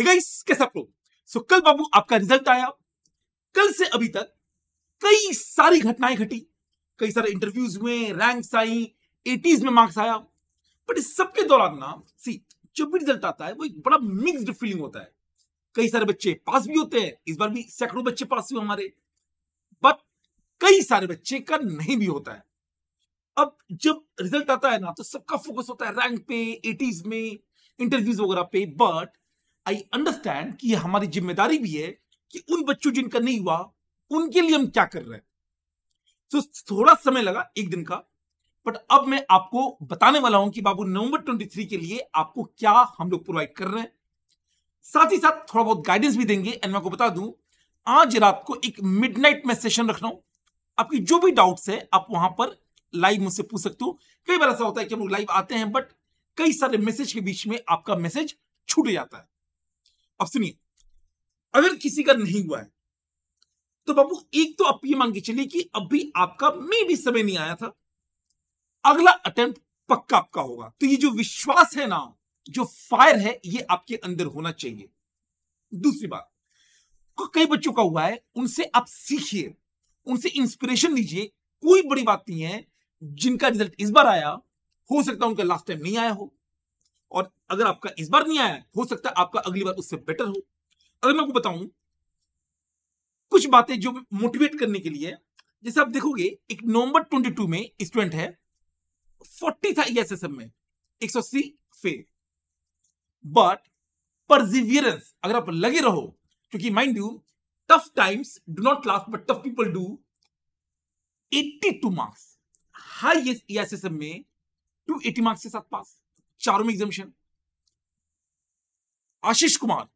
सो कल बाबू आपका रिजल्ट आया कल से अभी तक कई सारी घटनाएं घटी कई सारे इंटरव्यूज हुए आई एटीज में मार्क्स आया बट इस सबके दौरान ना सी भी रिजल्ट आता है वो एक बड़ा मिक्स्ड फीलिंग होता है कई सारे बच्चे पास भी होते हैं इस बार भी सैकड़ों बच्चे पास हुए हमारे बट कई सारे बच्चे का नहीं भी होता है अब जब रिजल्ट आता है ना तो सबका फोकस होता है रैंक पे एटीज में इंटरव्यूज वगैरह पे बट आई अंडरस्टैंड कि ये हमारी जिम्मेदारी भी है कि उन बच्चों जिनका नहीं हुआ उनके लिए हम क्या कर रहे हैं तो थोड़ा समय लगा एक दिन का बट अब मैं आपको बताने वाला हूं कि बाबू नवंबर ट्वेंटी थ्री के लिए आपको क्या हम लोग प्रोवाइड कर रहे हैं साथ ही साथ थोड़ा बहुत गाइडेंस भी देंगे एंड मैं को बता दूं आज रात को एक मिड नाइट में सेशन रख रहा हूं आपकी जो भी डाउट्स है आप वहां पर लाइव मुझसे पूछ सकते हो कई बार ऐसा होता है कि हम लोग लाइव आते हैं बट कई सारे मैसेज के बीच में आपका मैसेज छूट जाता है अब सुनिए अगर किसी का नहीं हुआ है तो बाबू एक तो आप ये मान के चलिए कि अभी आपका मे भी समय नहीं आया था अगला अटेम्प्ट पक्का आपका होगा तो ये जो विश्वास है ना जो फायर है ये आपके अंदर होना चाहिए दूसरी बात कई बच्चों का हुआ है उनसे आप सीखिए उनसे इंस्पिरेशन लीजिए कोई बड़ी बात नहीं है जिनका रिजल्ट इस बार आया हो सकता है उनका लास्ट टाइम नहीं आया हो और अगर आपका इस बार नहीं आया हो सकता है आपका अगली बार उससे बेटर हो अगर मैं आपको बताऊं कुछ बातें जो मोटिवेट करने के लिए जैसे आप देखोगे एक नवंबर 22 में स्टूडेंट है 40 था एस e में एक सौ अस्सी फेल बट परसिवियरेंस अगर आप लगे रहो क्योंकि mind you tough times do not last but tough people do 82 marks highest ESSM में 280 मार्क्स के साथ पास चारों में एग्जामिशन आशीष कुमार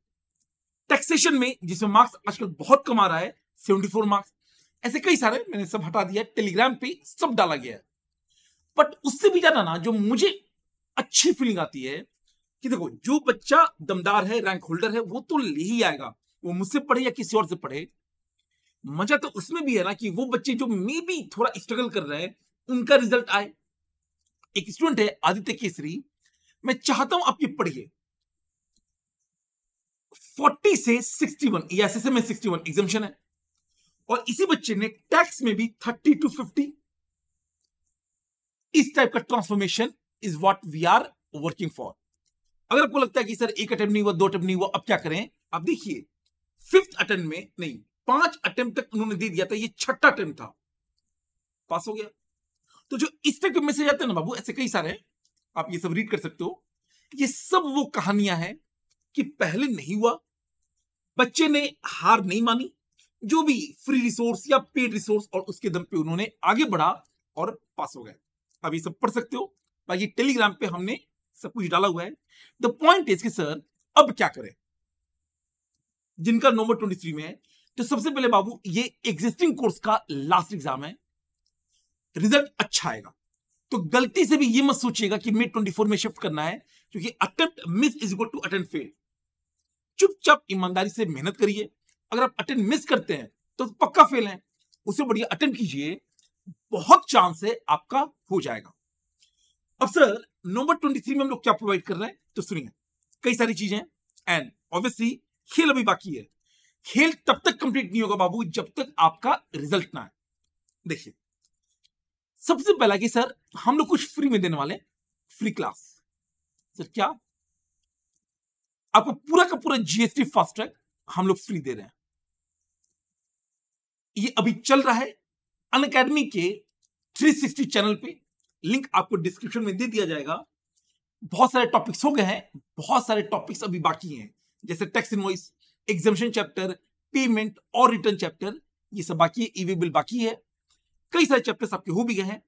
टैक्सेशन में जिसमें मार्क्स आजकल बहुत कम आ रहा है सेवेंटी फोर मार्क्स ऐसे कई सारे मैंने सब हटा दिया टेलीग्राम पे सब डाला गया है बट उससे भी ज्यादा ना जो मुझे अच्छी फीलिंग आती है कि देखो जो बच्चा दमदार है रैंक होल्डर है वो तो ले ही आएगा वो मुझसे पढ़े या किसी और से पढ़े मजा तो उसमें भी है ना कि वो बच्चे जो मे भी थोड़ा स्ट्रगल कर रहे हैं उनका रिजल्ट आए एक स्टूडेंट है आदित्य केसरी मैं चाहता हूं आप ये पढ़िए 40 से 61 ईएसएस में 61 एग्जामेशन है और इसी बच्चे ने टैक्स में भी 30 टू 50 इस टाइप का transformation is what we are working for अगर आपको लगता है कि सर एक अटेम्प्ट नहीं हुआ दो अटेम्प्ट नहीं हुआ अब क्या करें आप देखिए फिफ्थ अटेम्प्ट में नहीं पांच अटेम्प्ट तक उन्होंने दे दिया था ये छठा अटेम्प्ट था पास हो गया तो जो इस टाइप के मैसेज आते हैं ना बाबू ऐसे कई सारे हैं आप ये सब रीड कर सकते हो ये सब वो कहानियां हैं कि पहले नहीं हुआ बच्चे ने हार नहीं मानी जो भी फ्री रिसोर्स या पेड रिसोर्स और उसके दम पे उन्होंने आगे बढ़ा और पास हो गए आप ये सब पढ़ सकते हो बाकी टेलीग्राम पे हमने सब कुछ डाला हुआ है द पॉइंट इज कि सर अब क्या करें जिनका नंबर ट्वेंटी थ्री में है तो सबसे पहले बाबू ये एग्जिस्टिंग कोर्स का लास्ट एग्जाम है रिजल्ट अच्छा आएगा तो गलती से भी ये मत सोचिएगा कि मिड ट्वेंटी फोर में शिफ्ट करना है क्योंकि attempt miss is equal to attend fail चुपचाप ईमानदारी से मेहनत करिए अगर आप अटेंड मिस करते हैं तो पक्का फेल है उसे बढ़िया अटेंड कीजिए बहुत चांस है आपका हो जाएगा अब सर नंबर ट्वेंटी थ्री में हम लोग क्या प्रोवाइड कर रहे हैं तो सुनिए कई सारी चीजें एंड ऑब्वियसली खेल अभी बाकी है खेल तब तक कंप्लीट नहीं होगा बाबू जब तक आपका रिजल्ट ना है देखिए सबसे पहला कि सर हम लोग कुछ फ्री में देने वाले फ्री क्लास सर क्या आपको पूरा का पूरा जीएसटी फास्टैग हम लोग फ्री दे रहे हैं ये अभी चल रहा है अन अकेडमी के 360 चैनल पे लिंक आपको डिस्क्रिप्शन में दे दिया जाएगा बहुत सारे टॉपिक्स हो गए हैं बहुत सारे टॉपिक्स अभी बाकी हैं जैसे tax invoice examination chapter payment और रिटर्न चैप्टर ये सब बाकी है ईवी बिल बाकी है कई सारे चैप्टर्स आपके हो भी गए हैं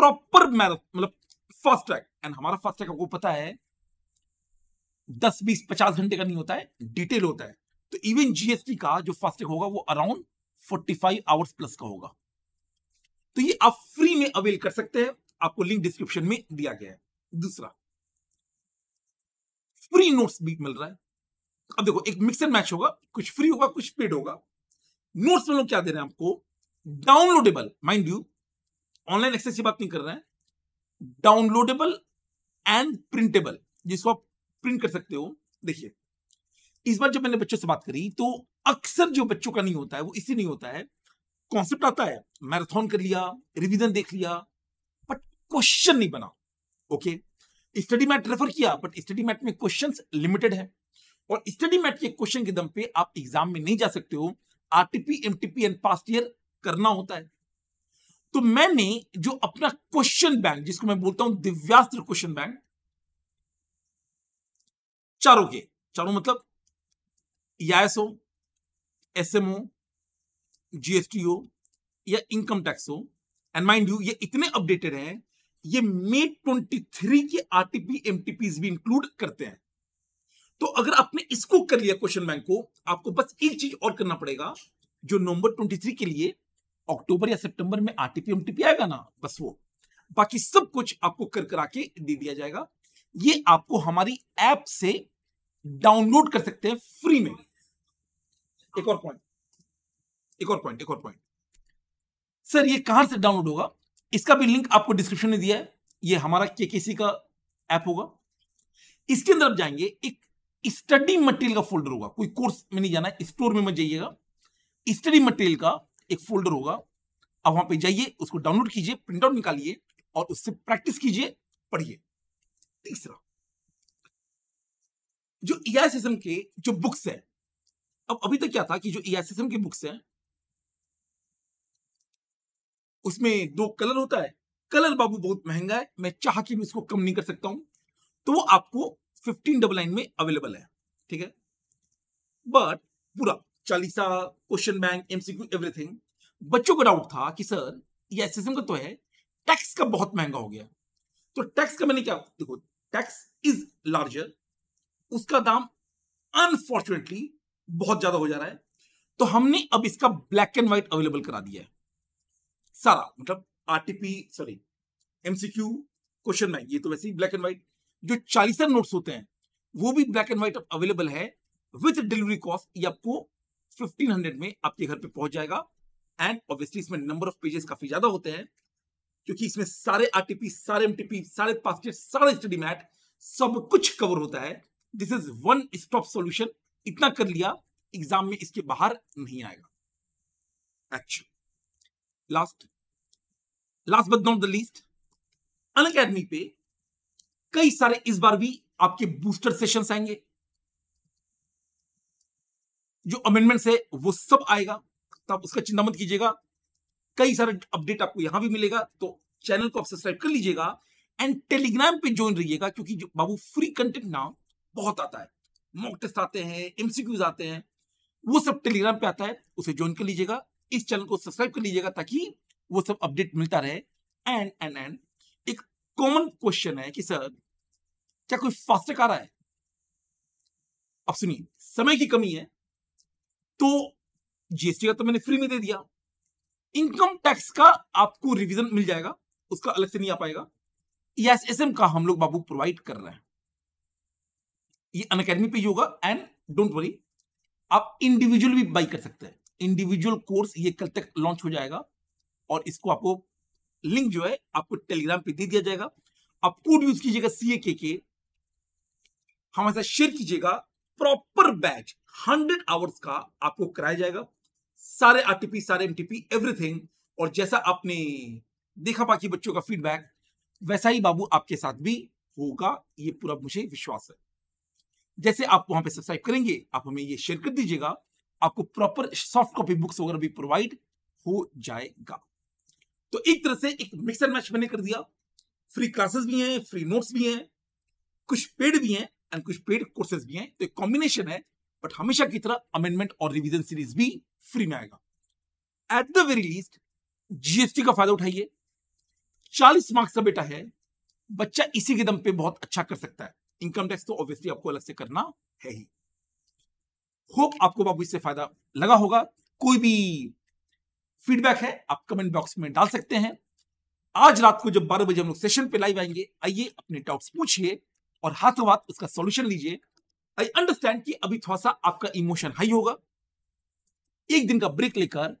प्रॉपर मतलब फर्स्ट ट्रैक एंड हमारा फर्स्ट ट्रैक आपको पता है दस बीस पचास घंटे का नहीं होता है डिटेल होता है तो इवन जीएसटी का जो फर्स्ट ट्रैक होगा वो around forty five hours plus का होगा तो ये आप फ्री में अवेल कर सकते हैं आपको लिंक डिस्क्रिप्शन में दिया गया है दूसरा फ्री नोट्स भी मिल रहा है अब देखो एक मिक्स एंड मैच होगा कुछ फ्री होगा कुछ पेड होगा नोट्स में लोग क्या दे रहे हैं आपको downloadable mind you online access की बात नहीं कर रहे हैं डाउनलोडेबल एंड प्रिंटेबल जिसको आप प्रिंट कर सकते हो देखिए इस बार जब मैंने बच्चों से बात करी तो अक्सर जो बच्चों का नहीं होता है वो इससे नहीं होता है कॉन्सेप्ट आता है मैराथन कर लिया रिविजन देख लिया बट क्वेश्चन नहीं बना ओके स्टडी मैट रेफर किया बट स्टडी मैट में क्वेश्चन लिमिटेड है और स्टडी मैट के क्वेश्चन के दम पे आप एग्जाम में नहीं जा सकते हो RTP MTP and past year करना होता है तो मैंने जो अपना क्वेश्चन बैंक जिसको मैं बोलता हूं दिव्यास्त्र क्वेश्चन बैंक चारों के चारों मतलब ईआईएस एसएमओ जीएसटीओ या इनकम टैक्स हो एंड माइंड यू ये इतने अपडेटेड हैं ये मे ट्वेंटी थ्री के आरटीपी एमटीपी भी इंक्लूड करते हैं तो अगर आपने इसको कर लिया क्वेश्चन बैंक को आपको बस एक चीज और करना पड़ेगा जो नवंबर 23 के लिए अक्टूबर या सितंबर में आरटीपी एमटीपी आएगा ना बस वो बाकी सब कुछ आपको कर करा के दे दिया जाएगा ये आपको हमारी ऐप से डाउनलोड कर सकते हैं फ्री में एक और पॉइंट एक और पॉइंट एक और पॉइंट सर ये कहां से डाउनलोड होगा इसका भी लिंक आपको डिस्क्रिप्शन में दिया है ये हमारा केकेसी का ऐप होगा इसके अंदर आप जाएंगे एक स्टडी मटेरियल का फोल्डर होगा कोई कोर्स में नहीं जाना स्टोर में मत जाइएगा स्टडी मटेरियल का एक फोल्डर होगा अब वहां पे जाइए उसको डाउनलोड कीजिए प्रिंट आउट निकालिए और उससे प्रैक्टिस कीजिए पढ़िए तीसरा जो ई के जो बुक्स है अब अभी तक क्या था कि जो ई सेसम की बुक्स है उसमें दो कलर होता है कलर बाबू बहुत महंगा है मैं चाह के भी इसको कम नहीं कर सकता हूं तो वो आपको फिफ्टीन डबल नाइन में अवेलेबल है ठीक है बट पूरा चालीसा क्वेश्चन बैंक एमसीक्यू एवरीथिंग बच्चों को डाउट था कि सर ये एसएसएम का तो है टैक्स का बहुत महंगा हो गया तो टैक्स का मैंने क्या देखो टैक्स इज लार्जर उसका दाम अनफॉर्चुनेटली बहुत ज्यादा हो जा रहा है तो हमने अब इसका ब्लैक एंड व्हाइट अवेलेबल करा दिया है सारा मतलब RTP sorry MCQ question bank ये तो वैसे ही ब्लैक एंड व्हाइट जो चालीसा नोट्स होते हैं वो भी black and white available with delivery डिलीवरी कॉस्ट ये आपको 1500 में आपके घर पे पहुंच जाएगा एंड ऑब्वियसली इसमें नंबर ऑफ पेजेस काफी ज्यादा होते हैं क्योंकि इसमें सारे आरटीपी सारे एमटीपी सारे पास्टेट सारे स्टडी मैट सब कुछ कवर होता है this is one stop solution इतना कर लिया एग्जाम में इसके बाहर नहीं आएगा अच्छा last last but not the least Unacademy पे कई सारे इस बार भी आपके बूस्टर सेशन आएंगे जो अमेंडमेंट्स है वो सब आएगा तो आप उसका चिंता मत कीजिएगा कई सारे अपडेट आपको यहां भी मिलेगा तो चैनल को आप सब्सक्राइब कर लीजिएगा एंड टेलीग्राम पे ज्वाइन रहिएगा क्योंकि बाबू फ्री कंटेंट ना बहुत आता है मॉक टेस्ट आते हैं एमसीक्यूज आते हैं वो सब टेलीग्राम पे आता है उसे ज्वाइन कर लीजिएगा इस चैनल को सब्सक्राइब कर लीजिएगा ताकि वो सब अपडेट मिलता रहे एंड एंड एंड एक कॉमन क्वेश्चन है कि सर क्या कोई फास्टैग आ रहा है अब सुनिए समय की कमी है तो जीएसटी का तो मैंने फ्री में दे दिया इनकम टैक्स का आपको रिविजन मिल जाएगा उसका अलग से नहीं आ पाएगा ईएसएसएम का हम लोग बाबू प्रोवाइड कर रहे हैं ये अन अकेडमी पे होगा एंड डोंट वरी आप इंडिविजुअल भी बाई कर सकते हैं इंडिविजुअल कोर्स ये कल तक लॉन्च हो जाएगा और इसको आपको लिंक जो है आपको टेलीग्राम पे दे दिया जाएगा आप कोड यूज कीजिएगा सीए के के हमारे साथ शेयर कीजिएगा प्रॉपर बैच हंड्रेड आवर्स का आपको कराया जाएगा सारे आरटीपी सारे एमटीपी एवरीथिंग और जैसा आपने देखा बाकी बच्चों का फीडबैक वैसा ही बाबू आपके साथ भी होगा ये पूरा मुझे विश्वास है जैसे आप वहां पे सब्सक्राइब करेंगे आप हमें ये शेयर कर दीजिएगा आपको प्रॉपर सॉफ्ट कॉपी बुक्स वगैरह भी प्रोवाइड हो जाएगा तो एक तरह से एक मिक्सर मैच मैंने कर दिया फ्री क्लासेस भी हैं फ्री नोट्स भी हैं कुछ पेड भी हैं एंड कुछ पेड कोर्सेज भी हैं तो एक कॉम्बिनेशन है बट हमेशा की तरह अमेंडमेंट और रिविजन सीरीज भी फ्री में आएगा at the very least GST का फायदा उठाइए चालीस मार्क्स का बेटा है बच्चा इसी के दम पे बहुत अच्छा कर सकता है इनकम टैक्स तो ऑब्वियसली आपको अलग से करना है ही होप आपको बाबू इससे फायदा लगा होगा कोई भी फीडबैक है आप कमेंट बॉक्स में डाल सकते हैं आज रात को जब बारह बजे हम लोग सेशन पे लाइव आएंगे आइए अपने डाउट्स पूछिए और हाथों तो हाथ उसका सॉल्यूशन लीजिए आई अंडरस्टैंड कि अभी थोड़ा सा आपका इमोशन हाई होगा एक दिन का ब्रेक लेकर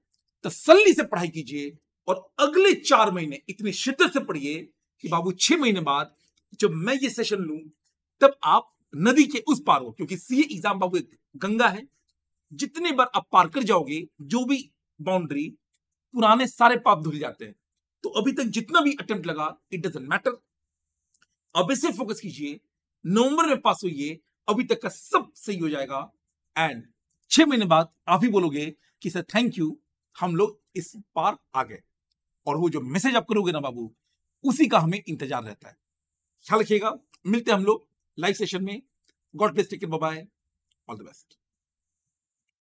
तसल्ली से पढ़ाई कीजिए और अगले चार महीने इतने शिद्दत से पढ़िए कि बाबू छह महीने बाद जब मैं ये सेशन लू तब आप नदी के उस पार हो क्योंकि सीए एग्जाम बाबू एक गंगा है जितने बार आप पार कर जाओगे जो भी बाउंड्री पुराने सारे पाप धुल जाते हैं तो अभी तक जितना भी अटेम्प्ट लगा इट डजेंट मैटर अब इसे फोकस कीजिए नवंबर में पास होइए अभी तक का सब सही हो जाएगा एंड छह महीने बाद आप ही बोलोगे कि सर थैंक यू हम लोग इस पार आ गए और वो जो मैसेज आप करोगे ना बाबू उसी का हमें इंतजार रहता है ख्याल रखिएगा मिलते हम लोग लाइव सेशन में God bless take bye all the best